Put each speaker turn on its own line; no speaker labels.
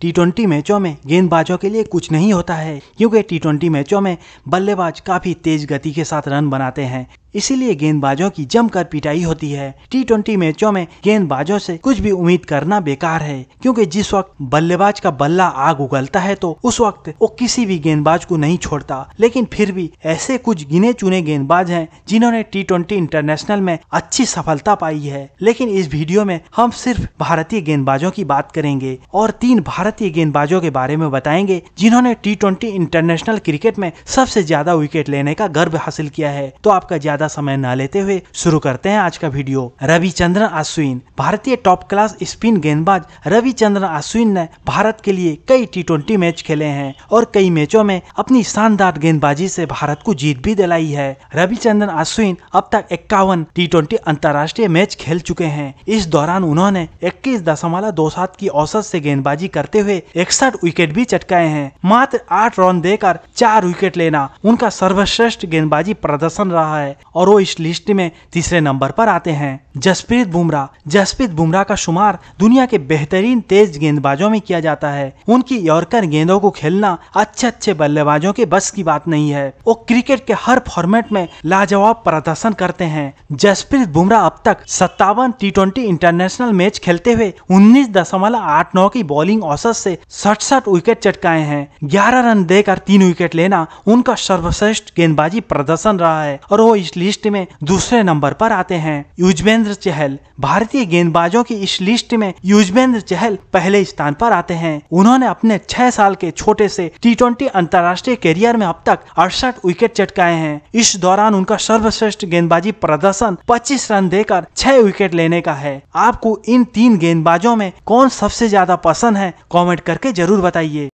T twenty मैचों में गेंदबाजों के लिए कुछ नहीं होता है क्योंकि टी ट्वेंटी मैचों में बल्लेबाज काफ़ी तेज गति के साथ रन बनाते हैं इसीलिए गेंदबाजों की जमकर पिटाई होती है टी ट्वेंटी मैचों में गेंदबाजों से कुछ भी उम्मीद करना बेकार है क्योंकि जिस वक्त बल्लेबाज का बल्ला आग उगलता है तो उस वक्त वो किसी भी गेंदबाज को नहीं छोड़ता लेकिन फिर भी ऐसे कुछ गिने चुने गेंदबाज हैं जिन्होंने टी ट्वेंटी इंटरनेशनल में अच्छी सफलता पाई है लेकिन इस वीडियो में हम सिर्फ भारतीय गेंदबाजों की बात करेंगे और तीन भारतीय गेंदबाजों के बारे में बताएंगे जिन्होंने टी ट्वेंटी इंटरनेशनल क्रिकेट में सबसे ज्यादा विकेट लेने का गर्व हासिल किया है तो आपका ज्यादा ज्यादा समय न लेते हुए शुरू करते हैं आज का वीडियो रविचंद्रन अश्विन भारतीय टॉप क्लास स्पिन गेंदबाज रविचंद्रन अश्विन ने भारत के लिए कई टी मैच खेले हैं और कई मैचों में अपनी शानदार गेंदबाजी से भारत को जीत भी दिलाई है रविचंद्रन अश्विन अब तक इक्यावन टी ट्वेंटी अंतर्राष्ट्रीय मैच खेल चुके हैं इस दौरान उन्होंने इक्कीस दशमलव दो सात की औसत से गेंदबाजी करते हुए इकसठ विकेट भी चटकाए हैं मात्र आठ रन देकर चार विकेट लेना उनका सर्वश्रेष्ठ गेंदबाजी प्रदर्शन रहा है और वो इस लिस्ट में तीसरे नंबर पर आते हैं जसप्रीत बुमराह जसप्रीत बुमराह का शुमार दुनिया के बेहतरीन तेज गेंदबाजों में किया जाता है उनकी यॉर्कर गेंदों को खेलना अच्छे अच्छे बल्लेबाजों के बस की बात नहीं है वो क्रिकेट के हर फॉर्मेट में लाजवाब प्रदर्शन करते हैं जसप्रीत बुमराह अब तक सत्तावन टी ट्वेंटी इंटरनेशनल मैच खेलते हुए उन्नीस दशमलव आठ नौ की बॉलिंग औसत से सड़सठ विकेट चटकाए हैं ग्यारह रन देकर तीन विकेट लेना उनका सर्वश्रेष्ठ गेंदबाजी प्रदर्शन रहा है और वो इस लिस्ट में दूसरे नंबर पर आते हैं युजवेंद्र चहल भारतीय गेंदबाजों की इस लिस्ट में युजवेंद्र चहल पहले स्थान पर आते हैं उन्होंने अपने छह साल के छोटे से टी ट्वेंटी अंतर्राष्ट्रीय करियर में अब तक अड़सठ विकेट चटकाए हैं इस दौरान उनका सर्वश्रेष्ठ गेंदबाजी प्रदर्शन पच्चीस रन देकर छह विकेट लेने का है आपको इन तीन गेंदबाजों में कौन सबसे ज्यादा पसंद है कॉमेंट करके जरूर बताइए